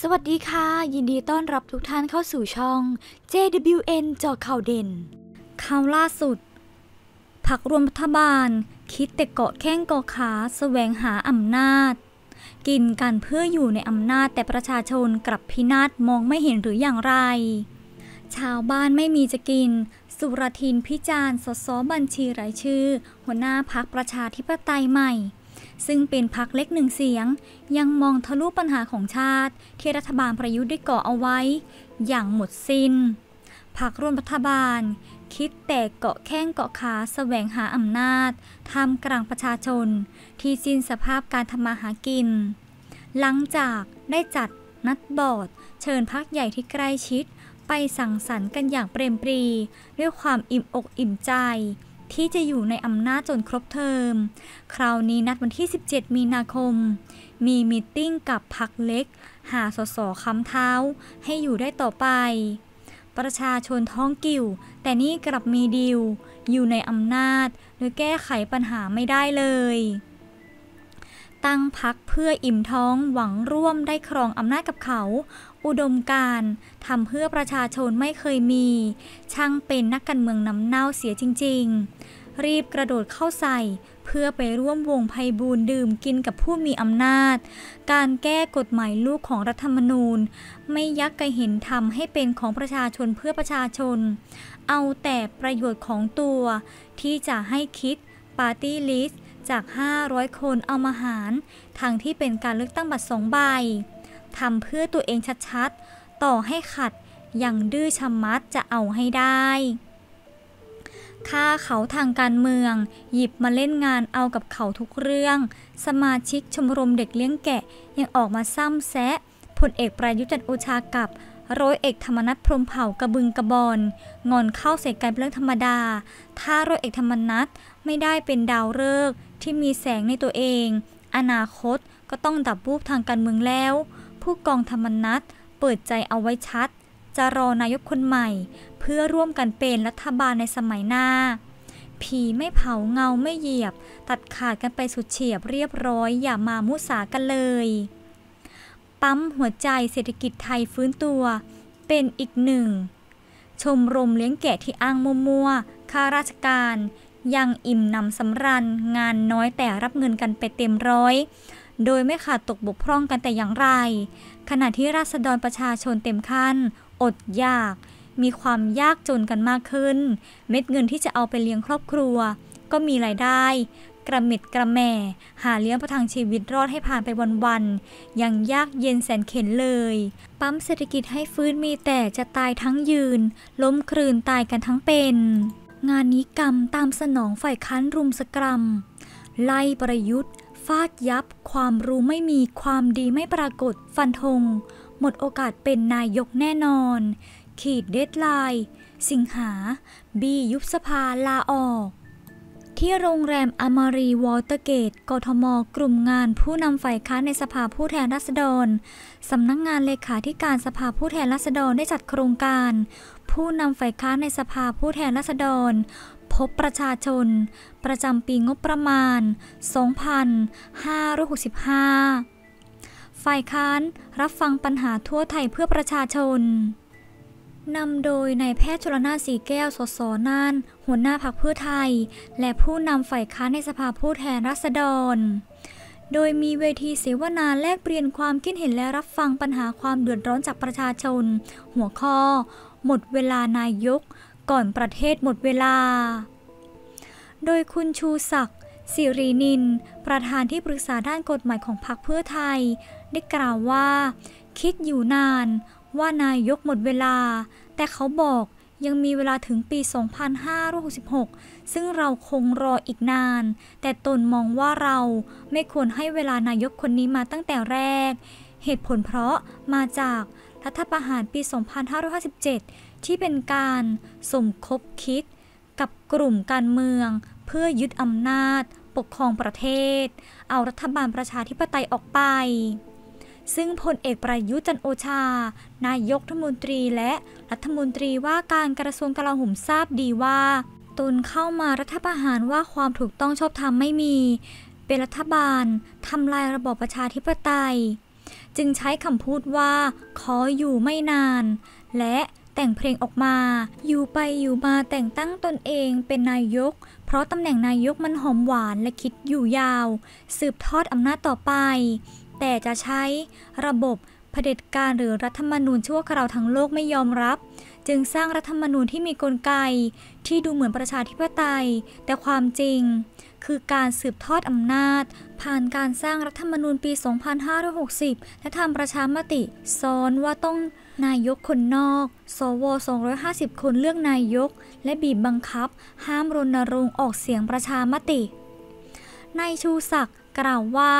สวัสดีค่ะ ยินดีต้อนรับทุกท่านเข้าสู่ช่อง JWN จอข่าวเด่นข่าวล่าสุดพักรวมรัฐบาล คิดแต่เกาะแข้งเกาะขาสแสวงหาอำนาจ กินกันเพื่ออยู่ในอำนาจแต่ประชาชนกลับพินาศมองไม่เห็นหรืออย่างไร ชาวบ้านไม่มีจะกิน สุรทินพิจารณ์สสบัญชีรายชื่อ หัวหน้าพักประชาธิปไตยใหม่ซึ่งเป็นพักเล็กหนึ่งเสียง ยังมองทะลุปัญหาของชาติ ที่รัฐบาลประยุทธ์ได้ก่อเอาไว้ อย่างหมดสิน้นพักร่วมรัฐบาล คิดแต่เกาะแข้งเกาะขาสแสวงหาอำนาจทำกลางประชาชน ที่สิ้นสภาพการทำมาหากิน หลังจากได้จัดนัดบอร์ดเชิญพักใหญ่ที่ใกล้ชิด ไปสั่งสรรค์กันอย่างเปรมปรี ด้วยความอิ่มอกอิ่มใจที่จะอยู่ในอำนาจจนครบเทอม คราวนี้นัดวันที่ 17 มีนาคม มีมีติ้งกับพักเล็ก หาสสคำเท้าให้อยู่ได้ต่อไป ประชาชนท้องกิ่วแต่นี่กลับมีดิวอยู่ในอำนาจโดยแก้ไขปัญหาไม่ได้เลยตั้งพักเพื่ออิ่มท้องหวังร่วมได้ครองอำนาจกับเขา อุดมการทำเพื่อประชาชนไม่เคยมี ช่างเป็นนักการเมืองน้ำเน่าเสียจริงๆ รีบกระโดดเข้าใส่เพื่อไปร่วมวงไพบูรดื่มกินกับผู้มีอำนาจ การแก้กฎหมายลูกของรัฐธรรมนูญ ไม่ยักกระเห็นทำให้เป็นของประชาชนเพื่อประชาชน เอาแต่ประโยชน์ของตัว ที่จะให้คิด ปาร์ตี้ลิสต์จาก 500 คนเอามาหาร ทางที่เป็นการเลือกตั้งบัตรสองใบทำเพื่อตัวเองชัดๆ ต่อให้ขัด ยังดื้อชะมัดจะเอาให้ได้ฆ่าเขาทางการเมือง หยิบมาเล่นงานเอากับเขาทุกเรื่อง สมาชิกชมรมเด็กเลี้ยงแกะ ยังออกมาซ้ำแซะพลเอกประยุจันโอชากับร้อยเอกธรรมนัฐพรมเผ่ากระบึงกระบอลงอนเข้าใส่กันเป็นเรื่องธรรมดา ถ้าร้อยเอกธรรมนัฐไม่ได้เป็นดาวฤกษ์ที่มีแสงในตัวเอง อนาคตก็ต้องดับบูบทางการเมืองแล้ว ผู้กองธรรมนัฐเปิดใจเอาไว้ชัด จะรอนายกคนใหม่ เพื่อร่วมกันเป็นรัฐบาลในสมัยหน้า ผีไม่เผาเงาไม่เหยียบ ตัดขาดกันไปสุดเฉียบเรียบร้อยอย่ามามุสากันเลย ปั๊มหัวใจเศรษฐกิจไทยฟื้นตัว เป็นอีกหนึ่ง ชมรมเลี้ยงแกะที่อ้างมัวมัวข้าราชการยังอิ่มนำสำรันงานน้อยแต่รับเงินกันไปเต็มร้อย โดยไม่ขาดตกบกพร่องกันแต่อย่างไร ขณะที่ราษฎรประชาชนเต็มขั้น อดอยาก มีความยากจนกันมากขึ้น เม็ดเงินที่จะเอาไปเลี้ยงครอบครัว ก็มีรายได้ กระเม็ดกระแม่หาเลี้ยงประทังชีวิตรอดให้ผ่านไปวันๆยังยากเย็นแสนเข็นเลย ปั๊มเศรษฐกิจให้ฟื้นมีแต่จะตายทั้งยืน ล้มคลืนตายกันทั้งเป็นงานนี้กรรมตามสนองฝ่ายค้านรุมสกรรม ไล่ประยุทธ์ ฟาดยับความรู้ไม่มีความดีไม่ปรากฏฟันธงหมดโอกาสเป็นนายกแน่นอน ขีดเดดไลน์สิงหา บียุบสภาลาออก ที่โรงแรมอมารีวอเตอร์เกต กทม กลุ่มงานผู้นำฝ่ายค้านในสภาผู้แทนราษฎรสำนักงงานเลขาธิการสภาผู้แทนราษฎรได้จัดโครงการผู้นำฝ่ายค้านในสภาผู้แทนราษฎร พบประชาชน ประจำปีงบประมาณ 2565 ฝ่ายค้านรับฟังปัญหาทั่วไทยเพื่อประชาชน นำโดยนายแพทย์ชลนาสีแก้วสสน่านหัวหน้าพรรคเพื่อไทย และผู้นำฝ่ายค้านในสภาผู้แทนราษฎร โดยมีเวทีเสวนาแลกเปลี่ยนความคิดเห็นและรับฟังปัญหาความเดือดร้อนจากประชาชน หัวข้อหมดเวลานายกก่อนประเทศหมดเวลา โดยคุณชูศักดิ์สิรินิน ประธานที่ปรึกษาด้านกฎหมายของพรรคเพื่อไทย ได้กล่าวว่า คิดอยู่นานว่านายกหมดเวลา แต่เขาบอกยังมีเวลาถึงปี 2566 ซึ่งเราคงรออีกนาน แต่ตนมองว่าเราไม่ควรให้เวลานายกคนนี้มาตั้งแต่แรก เหตุผลเพราะมาจากรัฐประหารปี 2557 ที่เป็นการสมคบคิดกับกลุ่มการเมือง เพื่อยึดอำนาจปกครองประเทศ เอารัฐบาลประชาธิปไตยออกไป ซึ่งพลเอกประยุทธ์จันโอชา นายกรัฐมนตรีและรัฐมนตรีว่าการกระทรวงกลาโหมทราบดีว่า ตนเข้ามารัฐประหารว่าความถูกต้องชอบธรรมไม่มี เป็นรัฐบาลทำลายระบอบประชาธิปไตยจึงใช้คำพูดว่า ขออยู่ไม่นาน และแต่งเพลงออกมาอยู่ไปอยู่มาแต่งตั้งตนเองเป็นนายก เพราะตำแหน่งนายกมันหอมหวานและคิดอยู่ยาว สืบทอดอำนาจต่อไป แต่จะใช้ระบบเผด็จการหรือรัฐธรรมนูญชั่วคราวทั้งโลกไม่ยอมรับ จึงสร้างรัฐธรรมนูญที่มีกลไก ที่ดูเหมือนประชาธิปไตย แต่ความจริง คือการสืบทอดอำนาจ ผ่านการสร้างรัฐธรรมนูญปี 2560และทำประชามติ ซ้อนว่าต้องนายกคนนอกสว250คนเลือกนายกและบีบบังคับ ห้ามรณรงค์ออกเสียงประชามตินายชูศักดิ์กล่าวว่า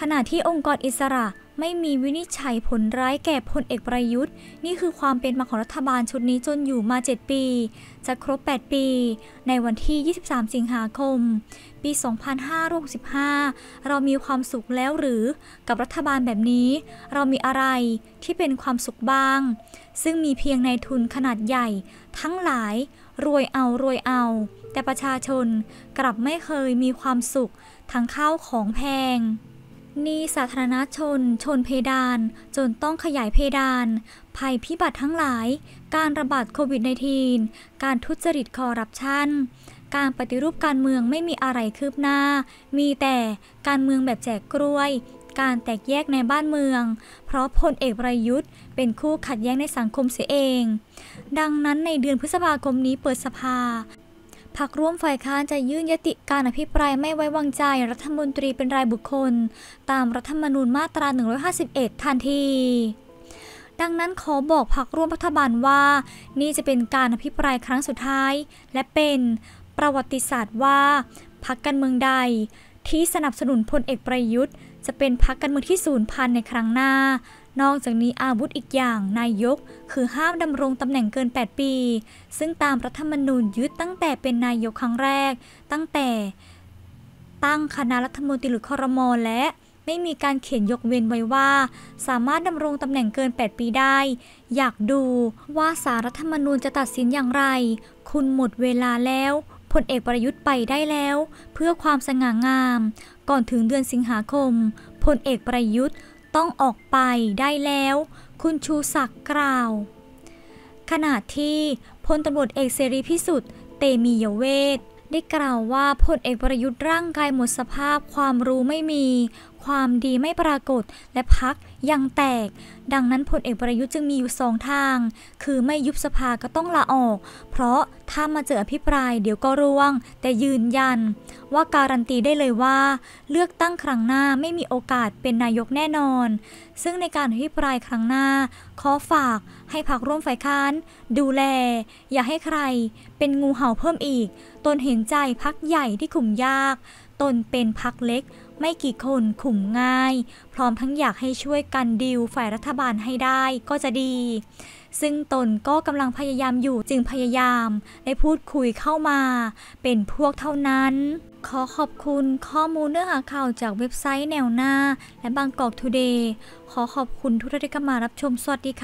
ขณะที่องค์กรอิสระไม่มีวินิจฉัยผลร้ายแก่พลเอกประยุทธ์ นี่คือความเป็นมาของรัฐบาลชุดนี้จนอยู่มา 7 ปี จะครบ 8 ปีในวันที่ 23 สิงหาคม ปี 2565 เรามีความสุขแล้วหรือ กับรัฐบาลแบบนี้ เรามีอะไรที่เป็นความสุขบ้าง ซึ่งมีเพียงในทุนขนาดใหญ่ทั้งหลาย รวยเอารวยเอา แต่ประชาชนกลับไม่เคยมีความสุขทั้งข้าวของแพงนี่สาธารณชน ชนเพดาน จนต้องขยายเพดาน ภัยพิบัติทั้งหลาย การระบาดโควิด -19 การทุจริตคอร์รัปชัน การปฏิรูปการเมืองไม่มีอะไรคืบหน้า มีแต่การเมืองแบบแจกกล้วย การแตกแยกในบ้านเมือง เพราะพลเอกประยุทธ์เป็นคู่ขัดแย้งในสังคมเสียเอง ดังนั้นในเดือนพฤษภาคมนี้เปิดสภาพักร่วมฝ่ายค้านจะยื่นยติการอภิปราย ไม่ไว้วางใจรัฐมนตรีเป็นรายบุคคล ตามรัฐธรรมนูญมาตรา 151ทันที ดังนั้นขอบอกพักร่วมรัฐบาลว่า นี่จะเป็นการอภิปรายครั้งสุดท้าย และเป็นประวัติศาสตร์ว่าพักการเมืองใดที่สนับสนุนพลเอกประยุทธ์ จะเป็นพักการเมืองที่สูญพันธุ์ในครั้งหน้านอกจากนี้อาวุธอีกอย่างนายก คือห้ามดำรงตำแหน่งเกิน 8 ปี ซึ่งตามรัฐธรรมนูญยึดตั้งแต่เป็นนายกครั้งแรกตั้งแต่ ตั้งคณะ รัฐมนตรีหรือคอรมอและ ไม่มีการเขียนยกเว้นไว้ว่า สามารถดำรงตำแหน่งเกิน 8 ปีได้ อยากดูว่าสารรัฐธรรมนูญจะตัดสินอย่างไร คุณหมดเวลาแล้วพลเอกประยุทธ์ไปได้แล้ว เพื่อความสง่างาม ก่อนถึงเดือนสิงหาคมพลเอกประยุทธ์ต้องออกไปได้แล้ว คุณชูศักดิ์กล่าวขณะที่พลตำรวจเอกเสรีพิสุทธิ์เตมียเวท ได้กล่าวว่าพลเอกประยุทธ์ร่างกายหมดสภาพความรู้ไม่มีความดีไม่ปรากฏและพักยังแตก ดังนั้นพลเอกประยุทธ์จึงมีอยู่สองทาง คือไม่ยุบสภาก็ต้องลาออก เพราะถ้ามาเจออภิปรายเดี๋ยวก็ร่วง แต่ยืนยัน ว่าการันตีได้เลยว่า เลือกตั้งครั้งหน้าไม่มีโอกาสเป็นนายกแน่นอน ซึ่งในการอภิปรายครั้งหน้า ขอฝากให้พักร่วมฝ่ายค้านดูแล อย่าให้ใคร เป็นงูเห่าเพิ่มอีกตนเห็นใจพักใหญ่ที่ขุมยากตนเป็นพักเล็ก ไม่กี่คนขุมง่าย พร้อมทั้งอยากให้ช่วยกันดิวฝ่ายรัฐบาลให้ได้ก็จะดี ซึ่งตนก็กำลังพยายามอยู่จึงพยายาม ได้พูดคุยเข้ามา เป็นพวกเท่านั้น ขอขอบคุณข้อมูลเนื้อหาข่าวจากเว็บไซต์แนวหน้า และบางกอกทูเดย์ขอขอบคุณทุกท่านที่เข้ามารับชมสวัสดีค่ะ